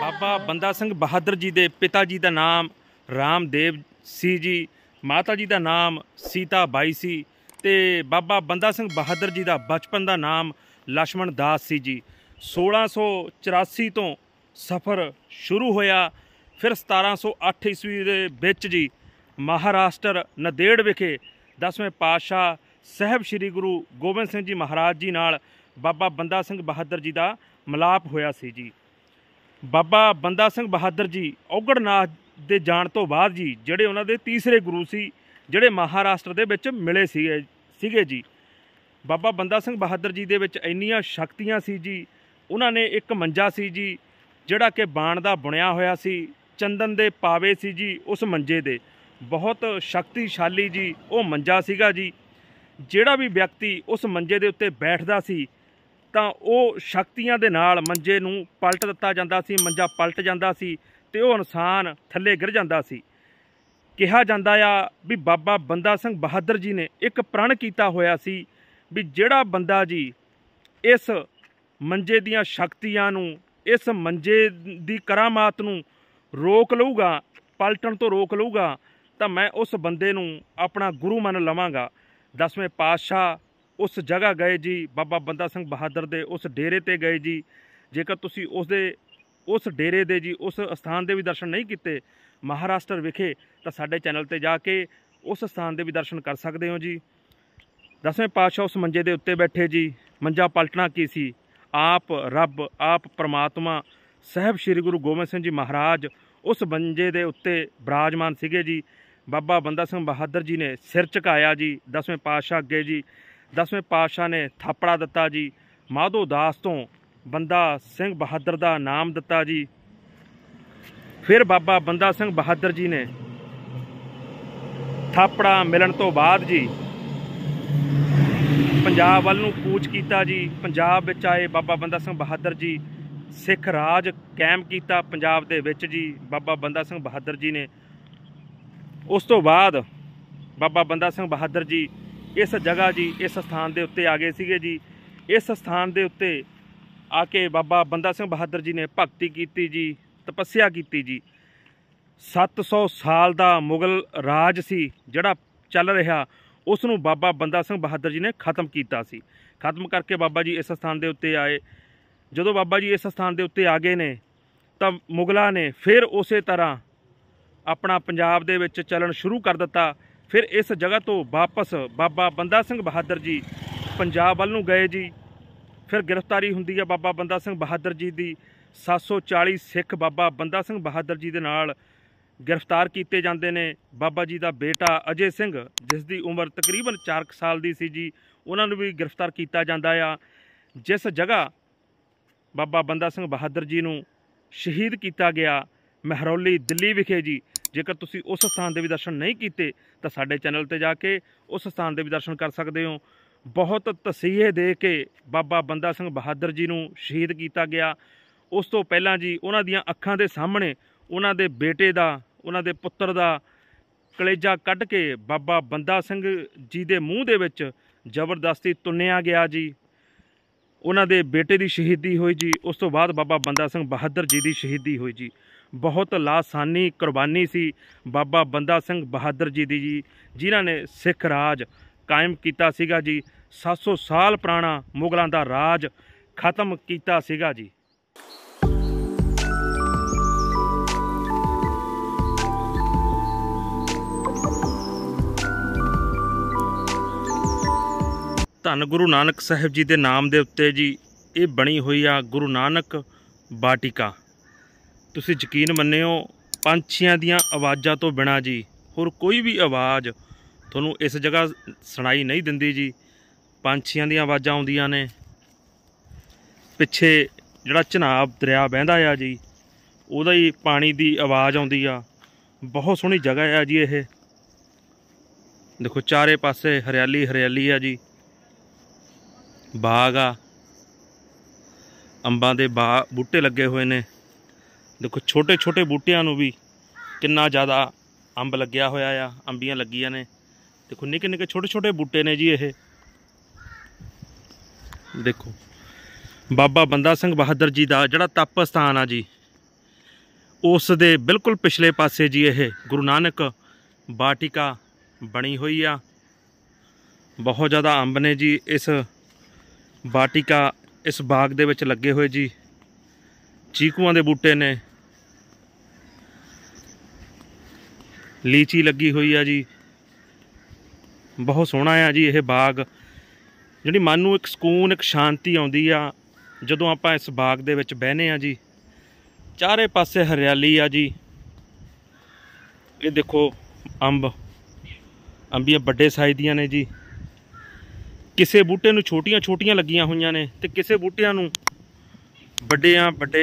ਬਾਬਾ ਬੰਦਾ ਸਿੰਘ ਬਹਾਦਰ ਜੀ ਦੇ ਪਿਤਾ ਜੀ ਦਾ ਨਾਮ ਰਾਮਦੇਵ ਸੀ ਜੀ ਮਾਤਾ ਜੀ ਦਾ ਨਾਮ ਸੀਤਾ ਬਾਈ ਸੀ ਤੇ ਬਾਬਾ ਬੰਦਾ ਸਿੰਘ ਬਹਾਦਰ ਜੀ ਦਾ ਬਚਪਨ ਦਾ ਨਾਮ ਲక్ష్మణ ਦਾਸ ਸੀ ਜੀ 1684 ਤੋਂ ਸਫ਼ਰ ਸ਼ੁਰੂ ਹੋਇਆ ਫਿਰ 1708 ਈਸਵੀ ਦੇ ਵਿੱਚ ਜੀ ਮਹਾਰਾਸ਼ਟਰ ਨਦੇੜ ਵਿਖੇ 10ਵੇਂ ਪਾਤਸ਼ਾਹ ਸਹਿਬ ਸ੍ਰੀ ਗੁਰੂ ਗੋਬਿੰਦ ਸਿੰਘ ਜੀ ਮਹਾਰਾਜ ਜੀ ਨਾਲ ਬਾਬਾ ਬੰਦਾ ਸਿੰਘ ਬਹਾਦਰ ਜੀ ਦਾ ਮਲਾਪ ਹੋਇਆ ਸੀ ਜੀ ਬਾਬਾ ਬੰਦਾ ਸਿੰਘ ਬਹਾਦਰ ਜੀ ਔਗੜਨਾਥ ਦੇ ਜਾਣ ਤੋਂ ਬਾਅਦ ਜੀ ਜਿਹੜੇ ਉਹਨਾਂ ਦੇ ਤੀਸਰੇ ਗੁਰੂ ਸੀ ਜਿਹੜੇ ਮਹਾਰਾਸ਼ਟਰ ਦੇ ਵਿੱਚ ਮਿਲੇ ਸੀਗੇ ਸੀਗੇ ਜੀ ਬਾਬਾ ਬੰਦਾ ਸਿੰਘ ਬਹਾਦਰ ਜੀ ਦੇ ਵਿੱਚ ਇੰਨੀਆਂ ਸ਼ਕਤੀਆਂ ਸੀ ਜੀ ਉਹਨਾਂ ਨੇ ਇੱਕ ਮੰਜਾ ਸੀ ਜੀ ਜਿਹੜਾ ਕਿ ਬਾਣ ਦਾ ਬੁਣਿਆ ਹੋਇਆ ਸੀ ਚੰਦਨ ਦੇ ਪਾਵੇ ਸੀ ਜੀ ਉਸ ਮੰਜੇ ਦੇ ਬਹੁਤ ਸ਼ਕਤੀਸ਼ਾਲੀ ਜੀ ਉਹ ਮੰਜਾ ਸੀਗਾ ਜੀ ਜਿਹੜਾ ਵੀ ਵਿਅਕਤੀ ਉਸ ਮੰਜੇ ਦੇ ਉੱਤੇ ਬੈਠਦਾ ਸੀ ਤਾਂ ਉਹ ਸ਼ਕਤੀਆਂ ਦੇ ਨਾਲ ਮੰਜੇ ਨੂੰ ਪਲਟ ਦਿੱਤਾ ਜਾਂਦਾ ਸੀ ਮੰਜਾ ਪਲਟ ਜਾਂਦਾ ਸੀ ਤੇ ਉਹ ਇਨਸਾਨ ਥੱਲੇ ਗਿਰ ਜਾਂਦਾ ਸੀ ਕਿਹਾ ਜਾਂਦਾ ਆ ਵੀ ਬਾਬਾ ਬੰਦਾ ਸਿੰਘ ਬਹਾਦਰ ਜੀ ਨੇ ਇੱਕ ਪ੍ਰਣ ਕੀਤਾ ਹੋਇਆ ਸੀ ਵੀ ਜਿਹੜਾ ਬੰਦਾ ਜੀ ਇਸ ਮੰਜੇ ਦੀਆਂ ਸ਼ਕਤੀਆਂ ਨੂੰ ਇਸ ਮੰਜੇ ਦੀ ਕਰਾਮਾਤ ਨੂੰ ਰੋਕ ਲਊਗਾ ਪਲਟਣ ਤੋਂ ਰੋਕ ਲਊਗਾ ਤਾਂ ਮੈਂ ਉਸ ਬੰਦੇ ਨੂੰ ਆਪਣਾ ਗੁਰੂ ਮੰਨ ਲਵਾਂਗਾ ਦਸਵੇਂ ਪਾਤਸ਼ਾਹ ਉਸ ਜਗ੍ਹਾ ਗਏ ਜੀ ਬਾਬਾ ਬੰਦਾ ਸਿੰਘ ਬਹਾਦਰ ਦੇ ਉਸ ਡੇਰੇ ਤੇ ਗਏ ਜੀ ਜੇਕਰ ਤੁਸੀਂ ਉਸ ਦੇ ਉਸ ਡੇਰੇ ਦੇ ਜੀ ਉਸ ਸਥਾਨ ਦੇ ਵੀ ਦਰਸ਼ਨ ਨਹੀਂ ਕੀਤੇ ਮਹਾਰਾਸ਼ਟਰ ਵਿਖੇ ਤਾਂ ਸਾਡੇ ਚੈਨਲ ਤੇ ਜਾ ਕੇ ਉਸ ਸਥਾਨ ਦੇ ਵੀ ਦਰਸ਼ਨ ਕਰ ਸਕਦੇ ਹੋ ਜੀ ਦਸਵੇਂ ਪਾਤਸ਼ਾਹ ਉਸ ਮੰਜੇ ਦੇ ਉੱਤੇ ਬੈਠੇ ਜੀ ਮੰਜਾ ਪਲਟਣਾ ਕੀ ਸੀ ਆਪ ਰੱਬ ਆਪ ਪ੍ਰਮਾਤਮਾ ਸਹਿਬ ਸ੍ਰੀ ਗੁਰੂ ਗੋਬਿੰਦ ਸਿੰਘ ਜੀ ਮਹਾਰਾਜ ਉਸ ਮੰਜੇ ਦੇ ਉੱਤੇ ਬਰਾਜਮਾਨ ਸੀਗੇ ਜੀ ਬਾਬਾ ਬੰਦਾ ਸਿੰਘ ਬਹਾਦਰ ਜੀ ਨੇ ਸਿਰ ਝੁਕਾਇਆ ਜੀ ਦਸਵੇਂ ਪਾਤਸ਼ਾਹ ਅੱਗੇ ਜੀ ਦਸਵੇਂ ਪਾਤਸ਼ਾਹ ਨੇ ਥਾਪੜਾ ਦਿੱਤਾ ਜੀ ਮਾਧੋ ਦਾਸ ਤੋਂ ਬੰਦਾ ਸਿੰਘ ਬਹਾਦਰ ਦਾ ਨਾਮ ਦਿੱਤਾ ਜੀ ਫਿਰ ਬਾਬਾ ਬੰਦਾ ਸਿੰਘ ਬਹਾਦਰ ਜੀ ਨੇ ਥਾਪੜਾ ਮਿਲਣ ਤੋਂ ਬਾਅਦ ਜੀ ਪੰਜਾਬ ਵੱਲ ਨੂੰ ਕੂਚ ਕੀਤਾ ਜੀ ਪੰਜਾਬ ਵਿੱਚ ਆਏ ਬਾਬਾ ਬੰਦਾ ਸਿੰਘ ਬਹਾਦਰ ਜੀ ਸਿੱਖ ਰਾਜ ਕਾਇਮ ਕੀਤਾ ਪੰਜਾਬ ਦੇ ਵਿੱਚ ਜੀ ਬਾਬਾ ਬੰਦਾ ਸਿੰਘ ਬਹਾਦਰ ਜੀ ਨੇ ਉਸ ਤੋਂ ਬਾਅਦ ਬਾਬਾ ਬੰਦਾ ਸਿੰਘ ਬਹਾਦਰ ਜੀ ਇਸ ਜਗ੍ਹਾ ਜੀ ਇਸ ਸਥਾਨ ਦੇ ਉੱਤੇ ਆ ਗਏ ਸੀਗੇ ਜੀ ਇਸ ਸਥਾਨ ਦੇ ਉੱਤੇ ਆ ਕੇ ਬਾਬਾ ਬੰਦਾ ਸਿੰਘ ਬਹਾਦਰ ਜੀ ਨੇ ਭਗਤੀ ਕੀਤੀ ਜੀ ਤਪੱਸਿਆ ਕੀਤੀ ਜੀ 700 ਸਾਲ ਦਾ ਮੁਗਲ ਰਾਜ ਸੀ ਜਿਹੜਾ ਚੱਲ ਰਿਹਾ ਉਸ ਨੂੰ ਬਾਬਾ ਬੰਦਾ ਸਿੰਘ ਬਹਾਦਰ ਜੀ ਨੇ ਖਤਮ ਕੀਤਾ ਸੀ ਖਤਮ ਕਰਕੇ ਬਾਬਾ ਜੀ ਇਸ ਸਥਾਨ ਦੇ ਉੱਤੇ ਆਏ ਜਦੋਂ ਬਾਬਾ ਜੀ ਇਸ ਸਥਾਨ ਦੇ ਉੱਤੇ ਆ ਗਏ ਨੇ ਤਾਂ ਮੁਗਲਾਂ ਨੇ ਫਿਰ ਉਸੇ ਤਰ੍ਹਾਂ ਆਪਣਾ ਪੰਜਾਬ ਦੇ ਵਿੱਚ ਚੱਲਣ ਸ਼ੁਰੂ ਕਰ ਦਿੱਤਾ ਫਿਰ ਇਸ ਜਗ੍ਹਾ ਤੋਂ ਵਾਪਸ ਬਾਬਾ ਬੰਦਾ ਸਿੰਘ ਬਹਾਦਰ ਜੀ ਪੰਜਾਬ ਵੱਲ ਨੂੰ ਗਏ ਜੀ ਫਿਰ ਗ੍ਰਿਫਤਾਰੀ ਹੁੰਦੀ ਹੈ ਬਾਬਾ ਬੰਦਾ ਸਿੰਘ ਬਹਾਦਰ ਜੀ ਦੀ 740 ਸਿੱਖ ਬਾਬਾ ਬੰਦਾ ਸਿੰਘ ਬਹਾਦਰ ਜੀ ਦੇ ਨਾਲ ਗ੍ਰਿਫਤਾਰ ਕੀਤੇ ਜਾਂਦੇ ਨੇ ਬਾਬਾ ਜੀ ਦਾ ਬੇਟਾ ਅਜੇ ਸਿੰਘ ਜਿਸ ਦੀ ਉਮਰ ਤਕਰੀਬਨ 4 ਸਾਲ ਦੀ ਸੀ ਜੀ ਉਹਨਾਂ ਨੂੰ ਵੀ ਗ੍ਰਿਫਤਾਰ ਕੀਤਾ ਜਾਂਦਾ ਆ ਜਿਸ ਜਗ੍ਹਾ ਬਾਬਾ ਬੰਦਾ ਸਿੰਘ ਬਹਾਦਰ ਜੀ ਨੂੰ ਸ਼ਹੀਦ ਕੀਤਾ ਗਿਆ ਮਹਿਰੌਲੀ ਦਿੱਲੀ ਵਿਖੇ ਜੀ ਜੇਕਰ ਤੁਸੀਂ ਉਸ ਸਥਾਨ ਦੇ ਵੀ ਦਰਸ਼ਨ ਨਹੀਂ ਕੀਤੇ ਤਾਂ ਸਾਡੇ ਚੈਨਲ ਤੇ ਜਾ ਕੇ ਉਸ ਸਥਾਨ ਦੇ ਵੀ ਦਰਸ਼ਨ ਕਰ ਸਕਦੇ ਹੋ ਬਹੁਤ ਤਸੀਹੇ ਦੇ ਕੇ ਬਾਬਾ ਬੰਦਾ ਸਿੰਘ ਬਹਾਦਰ ਜੀ ਨੂੰ ਸ਼ਹੀਦ ਕੀਤਾ ਗਿਆ ਉਸ ਤੋਂ ਪਹਿਲਾਂ ਜੀ ਉਹਨਾਂ ਦੀਆਂ ਅੱਖਾਂ ਦੇ ਸਾਹਮਣੇ ਉਹਨਾਂ ਦੇ ਬੇਟੇ ਦਾ ਉਹਨਾਂ ਦੇ ਪੁੱਤਰ ਦਾ ਕਲੇਜਾ ਕੱਢ ਕੇ ਬਾਬਾ ਬੰਦਾ ਸਿੰਘ ਜੀ ਦੇ ਮੂੰਹ ਦੇ ਵਿੱਚ ਜ਼ਬਰਦਸਤੀ ਤੁੰਨਿਆ ਗਿਆ ਜੀ ਉਹਨਾਂ ਦੇ ਬੇਟੇ ਦੀ ਸ਼ਹੀਦੀ ਹੋਈ ਜੀ ਉਸ ਤੋਂ ਬਾਅਦ ਬਾਬਾ ਬੰਦਾ ਸਿੰਘ ਬਹਾਦਰ ਜੀ ਦੀ ਸ਼ਹੀਦੀ ਹੋਈ ਜੀ ਬਹੁਤ ਲਾਸਾਨੀ ਕੁਰਬਾਨੀ ਸੀ ਬਾਬਾ ਬੰਦਾ ਸਿੰਘ ਬਹਾਦਰ ਜੀ ਦੀ ਜੀ ਜਿਨ੍ਹਾਂ ਨੇ ਸਿੱਖ ਰਾਜ ਕਾਇਮ ਕੀਤਾ ਸੀਗਾ ਜੀ 700 ਸਾਲ ਪੁਰਾਣਾ ਮੁਗਲਾਂ ਦਾ ਰਾਜ ਖਤਮ ਕੀਤਾ ਸੀਗਾ ਜੀ ਧੰਨ ਗੁਰੂ ਨਾਨਕ ਸਾਹਿਬ ਜੀ ਦੇ ਨਾਮ ਦੇ ਉੱਤੇ ਜੀ ਇਹ ਬਣੀ ਹੋਈ ਆ ਗੁਰੂ ਨਾਨਕ ਬਾਟਿਕਾ ਤੁਸੀਂ ਯਕੀਨ ਮੰਨਿਓ ਪੰਛੀਆਂ ਦੀਆਂ ਆਵਾਜ਼ਾਂ ਤੋਂ ਬਿਨਾ ਜੀ ਹੋਰ ਕੋਈ ਵੀ ਆਵਾਜ਼ ਤੁਹਾਨੂੰ ਇਸ ਜਗ੍ਹਾ ਸੁਣਾਈ ਨਹੀਂ ਦਿੰਦੀ ਜੀ ਪੰਛੀਆਂ ਦੀਆਂ ਆਵਾਜ਼ਾਂ ਆਉਂਦੀਆਂ ਨੇ ਪਿੱਛੇ ਜਿਹੜਾ ਚਨਾਬ ਦਰਿਆ ਵਹਿੰਦਾ ਆ ਜੀ ਉਹਦਾ ਹੀ ਪਾਣੀ ਦੀ ਆਵਾਜ਼ ਆਉਂਦੀ ਆ ਬਹੁਤ ਸੋਹਣੀ ਜਗ੍ਹਾ ਆ ਜੀ ਇਹ ਦੇਖੋ ਚਾਰੇ ਪਾਸੇ ਹਰਿਆਲੀ ਹਰਿਆਲੀ ਆ ਜੀ ਬਾਗ ਆ ਅੰਬਾਂ ਦੇ ਬੂਟੇ ਲੱਗੇ ਹੋਏ ਨੇ ਦੇਖੋ ਛੋਟੇ ਛੋਟੇ ਬੂਟਿਆਂ ਨੂੰ ਵੀ ਕਿੰਨਾ ਜ਼ਿਆਦਾ ਅੰਬ ਲੱਗਿਆ ਹੋਇਆ ਆ ਅੰਬੀਆਂ ਲੱਗੀਆਂ ਨੇ ਦੇਖੋ ਨਿੱਕੇ ਨਿੱਕੇ ਛੋਟੇ ਛੋਟੇ ਬੂਟੇ ਨੇ ਜੀ ਇਹ ਦੇਖੋ ਬਾਬਾ ਬੰਦਾ ਸਿੰਘ ਬਹਾਦਰ ਜੀ ਦਾ ਜਿਹੜਾ ਤਪ ਸਥਾਨ ਆ ਜੀ ਉਸ ਦੇ ਬਿਲਕੁਲ ਪਿਛਲੇ ਪਾਸੇ ਜੀ ਇਹ ਗੁਰੂ ਨਾਨਕ ਬਾਟਿਕਾ ਬਣੀ ਹੋਈ ਆ ਬਹੁਤ ਜ਼ਿਆਦਾ ਅੰਬ ਨੇ ਜੀ ਇਸ ਬਾਟਿਕਾ ਇਸ ਬਾਗ ਦੇ ਵਿੱਚ ਲੱਗੇ ਹੋਏ ਜੀ ਚੀਕੂਆਂ ਦੇ ਬੂਟੇ ਨੇ ਲੀਚੀ ਲੱਗੀ ਹੋਈ ਆ ਜੀ ਬਹੁਤ ਸੋਹਣਾ ਆ ਜੀ ਇਹ ਬਾਗ ਜਿਹੜੀ ਮਨ ਨੂੰ ਇੱਕ ਸਕੂਨ ਇੱਕ ਸ਼ਾਂਤੀ ਆਉਂਦੀ ਆ ਜਦੋਂ ਆਪਾਂ ਇਸ ਬਾਗ ਦੇ ਵਿੱਚ ਬਹਿਨੇ ਆ ਜੀ ਚਾਰੇ ਪਾਸੇ ਹਰਿਆਲੀ ਆ ਜੀ ਇਹ ਦੇਖੋ ਅੰਬ ਅੰਬੀਆਂ ਵੱਡੇ ਸਾਈਜ਼ ਦੀਆਂ ਨੇ ਜੀ ਕਿਸੇ ਬੂਟੇ ਨੂੰ ਛੋਟੀਆਂ-ਛੋਟੀਆਂ ਲੱਗੀਆਂ ਹੋਈਆਂ ਨੇ ਤੇ ਕਿਸੇ ਬੂਟਿਆਂ ਨੂੰ ਵੱਡੇ ਆ ਵੱਡੇ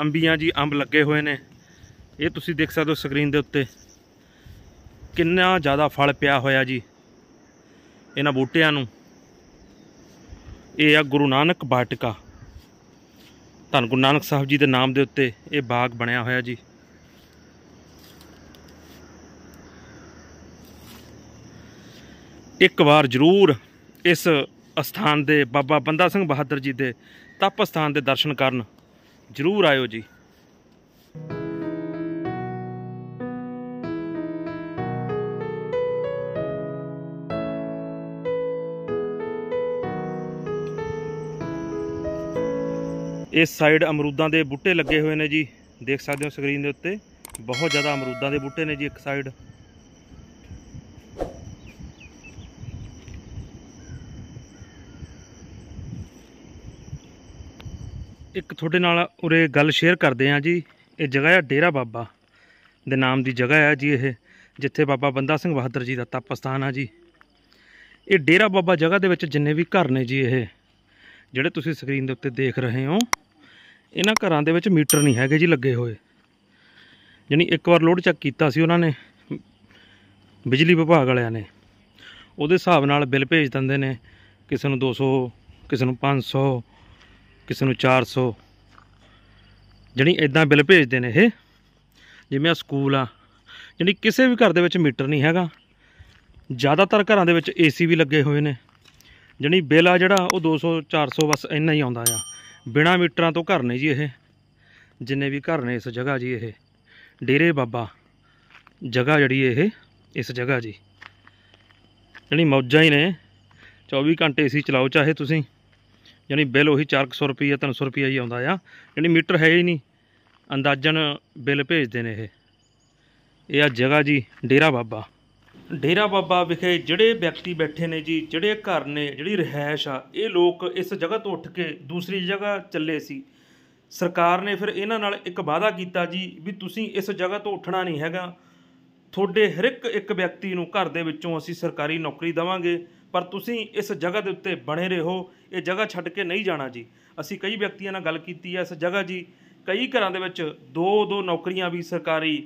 ਅੰਬੀਆਂ ਜੀ ਅੰਬ ਲੱਗੇ ਹੋਏ ਨੇ ਇਹ ਤੁਸੀਂ ਦੇਖ ਸਕਦੇ ਹੋ ਸਕਰੀਨ ਦੇ ਉੱਤੇ ਕਿੰਨਾ ਜ਼ਿਆਦਾ ਫਲ ਪਿਆ ਹੋਇਆ ਜੀ ਇਹਨਾਂ ਬੂਟਿਆਂ ਨੂੰ ਇਹ ਆ ਗੁਰੂ ਨਾਨਕ ਬਾਟਕਾ ਧੰਨ ਗੁਰੂ ਨਾਨਕ ਸਾਹਿਬ ਜੀ ਦੇ ਨਾਮ ਦੇ ਉੱਤੇ ਇਹ ਬਾਗ ਬਣਿਆ ਹੋਇਆ ਜੀ ਇੱਕ ਵਾਰ ਜ਼ਰੂਰ ਇਸ ਅਸਥਾਨ ਦੇ ਬਾਬਾ ਬੰਦਾ ਸਿੰਘ ਬਹਾਦਰ ਜੀ ਦੇ ਤਪ ਅਸਥਾਨ ਦੇ ਦਰਸ਼ਨ ਕਰਨ ਜ਼ਰੂਰ ਆਇਓ ਜੀ ਇਸ ਸਾਈਡ ਅਮਰੂਦਾਂ ਦੇ ਬੂਟੇ ਲੱਗੇ ਹੋਏ ਨੇ ਜੀ ਦੇਖ ਸਕਦੇ ਹੋ ਸਕਰੀਨ ਦੇ ਉੱਤੇ ਬਹੁਤ ਜ਼ਿਆਦਾ ਅਮਰੂਦਾਂ ਦੇ ਬੂਟੇ ਨੇ ਜੀ ਇੱਕ ਸਾਈਡ ਇੱਕ ਤੁਹਾਡੇ ਨਾਲ ਉਰੇ ਗੱਲ ਸ਼ੇਅਰ ਕਰਦੇ ਆਂ ਜੀ ਇਹ ਜਗ੍ਹਾ ਹੈ ਡੇਰਾ ਬਾਬਾ ਦੇ ਨਾਮ ਦੀ ਜਗ੍ਹਾ ਹੈ ਜੀ ਇਹ ਜਿੱਥੇ ਬਾਬਾ ਬੰਦਾ ਸਿੰਘ ਬਹਾਦਰ ਜੀ ਦਾ ਤਪਸਥਾਨ ਆ ਜੀ ਇਹ ਡੇਰਾ ਬਾਬਾ ਜਗ੍ਹਾ ਦੇ ਵਿੱਚ ਜਿੰਨੇ ਵੀ ਘਰ ਨੇ ਜੀ ਇਹ ਜਿਹੜੇ ਤੁਸੀਂ ਸਕਰੀਨ ਦੇ ਉੱਤੇ ਦੇਖ ਰਹੇ ਹੋ ਇਹਨਾਂ ਘਰਾਂ ਦੇ ਵਿੱਚ ਮੀਟਰ ਨਹੀਂ ਹੈਗੇ ਜੀ ਲੱਗੇ ਹੋਏ ਯਾਨੀ ਇੱਕ ਵਾਰ ਲੋਡ ਚੈੱਕ ਕੀਤਾ ਸੀ ਉਹਨਾਂ ਨੇ ਬਿਜਲੀ ਵਿਭਾਗ ਵਾਲਿਆਂ ਨੇ ਉਹਦੇ ਹਿਸਾਬ ਨਾਲ ਬਿੱਲ ਭੇਜ ਦਿੰਦੇ ਨੇ ਕਿਸੇ ਨੂੰ 200 ਕਿਸੇ ਨੂੰ 500 ਕਿਸੇ ਨੂੰ 400 ਯਾਨੀ ਇਦਾਂ ਬਿੱਲ ਭੇਜਦੇ ਨੇ ਇਹ ਜਿਵੇਂ ਆ ਸਕੂਲ ਆ ਯਾਨੀ ਕਿਸੇ ਵੀ ਘਰ ਦੇ ਵਿੱਚ ਮੀਟਰ ਨਹੀਂ ਹੈਗਾ ਜ਼ਿਆਦਾਤਰ ਘਰਾਂ ਦੇ ਵਿੱਚ ਏਸੀ ਵੀ ਲੱਗੇ ਹੋਏ ਨੇ ਯਾਨੀ ਬਿੱਲ ਆ ਜਿਹੜਾ ਉਹ 200 400 ਬਸ ਇੰਨਾ ਹੀ ਆਉਂਦਾ ਆ ਬਿਨਾ ਮੀਟਰਾਂ ਤੋਂ ਘਰ ਨੇ ਜੀ ਇਹ ਜਿੰਨੇ ਵੀ ਘਰ ਨੇ ਇਸ ਜਗ੍ਹਾ ਜੀ ਇਹ ਡੇਰੇ ਬਾਬਾ ਜਗ੍ਹਾ ਜੜੀ ਇਹ ਇਸ ਜਗ੍ਹਾ ਜੀ ਜਣੀ ਮੌਜਾਂ ਹੀ ਨੇ 24 ਘੰਟੇ ਏਸੀ ਚਲਾਓ ਚਾਹੇ ਤੁਸੀਂ ਯਾਨੀ ਬਿੱਲ ਉਹੀ 400 ਰੁਪਏ 300 ਰੁਪਏ ਹੀ ਆਉਂਦਾ ਆ ਯਾਨੀ ਮੀਟਰ ਹੈ ਹੀ ਨਹੀਂ ਅੰਦਾਜ਼ਨ ਬਿੱਲ ਭੇਜਦੇ ਨੇ ਇਹ ਇਹ ਆ ਜਗ੍ਹਾ ਜੀ ਡੇਰਾ ਬਾਬਾ ਡੇਰਾ ਬਾਬਾ ਵਿਖੇ ਜਿਹੜੇ ਵਿਅਕਤੀ ਬੈਠੇ ਨੇ ਜੀ ਜਿਹੜੇ ਘਰ ਨੇ ਜਿਹੜੀ ਰਹਿائش ਆ ਇਹ ਲੋਕ ਇਸ ਜਗ੍ਹਾ ਤੋਂ ਉੱਠ ਕੇ ਦੂਸਰੀ ਜਗ੍ਹਾ ਚੱਲੇ ਸੀ ਸਰਕਾਰ ਨੇ ਫਿਰ ਇਹਨਾਂ ਨਾਲ ਇੱਕ ਵਾਅਦਾ ਕੀਤਾ ਜੀ ਵੀ ਤੁਸੀਂ ਇਸ ਜਗ੍ਹਾ ਤੋਂ ਉੱਠਣਾ ਨਹੀਂ ਹੈਗਾ ਤੁਹਾਡੇ ਹਰ ਇੱਕ ਇੱਕ ਵਿਅਕਤੀ ਨੂੰ ਘਰ ਦੇ ਵਿੱਚੋਂ ਅਸੀਂ ਸਰਕਾਰੀ ਨੌਕਰੀ ਦਵਾਂਗੇ ਪਰ ਤੁਸੀਂ ਇਸ ਜਗ੍ਹਾ ਦੇ ਉੱਤੇ ਬਣੇ ਰਹੋ ਇਹ ਜਗ੍ਹਾ ਛੱਡ ਕੇ ਨਹੀਂ ਜਾਣਾ ਜੀ ਅਸੀਂ ਕਈ ਵਿਅਕਤੀਆਂ ਨਾਲ ਗੱਲ ਕੀਤੀ ਹੈ ਇਸ ਜਗ੍ਹਾ ਜੀ ਕਈ ਘਰਾਂ ਦੇ ਵਿੱਚ ਦੋ ਦੋ ਨੌਕਰੀਆਂ ਵੀ ਸਰਕਾਰੀ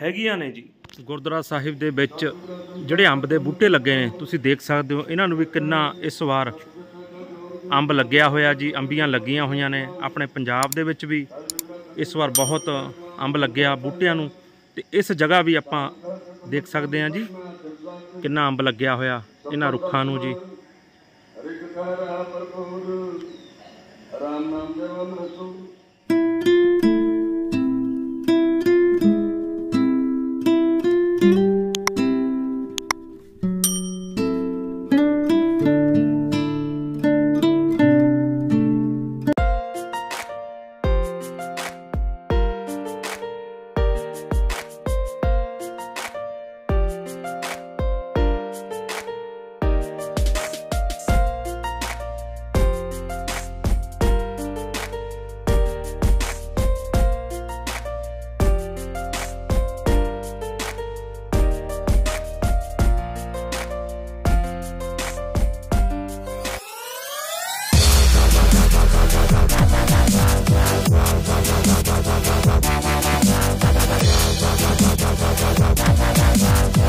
ਹੈਗੀਆਂ ਨੇ ਜੀ ਗੁਰਦੁਆਰਾ ਸਾਹਿਬ ਦੇ ਵਿੱਚ ਜਿਹੜੇ ਅੰਬ ਦੇ ਬੂਟੇ ਲੱਗੇ ਨੇ ਤੁਸੀਂ ਦੇਖ ਸਕਦੇ ਹੋ ਇਹਨਾਂ ਨੂੰ ਵੀ ਕਿੰਨਾ ਇਸ ਵਾਰ ਅੰਬ ਲੱਗਿਆ ਹੋਇਆ ਜੀ ਅੰਬੀਆਂ ਲੱਗੀਆਂ ਹੋਈਆਂ ਨੇ ਆਪਣੇ ਪੰਜਾਬ ਦੇ ਵਿੱਚ ਵੀ ਇਸ ਵਾਰ ਬਹੁਤ ਅੰਬ ਲੱਗਿਆ ਬੂਟਿਆਂ ਨੂੰ ਤੇ ਇਸ ਜਗ੍ਹਾ ਵੀ ਆਪਾਂ ਦੇਖ ਸਕਦੇ ਹਾਂ ਜੀ ਕਿੰਨਾ ਅੰਬ ਲੱਗਿਆ ਹੋਇਆ ਇਹਨਾਂ ਰੁੱਖਾਂ ਨੂੰ ਜੀ ਰਾਮ ਨਾਮ ਦੇ ਅਮਰਤੂ Thank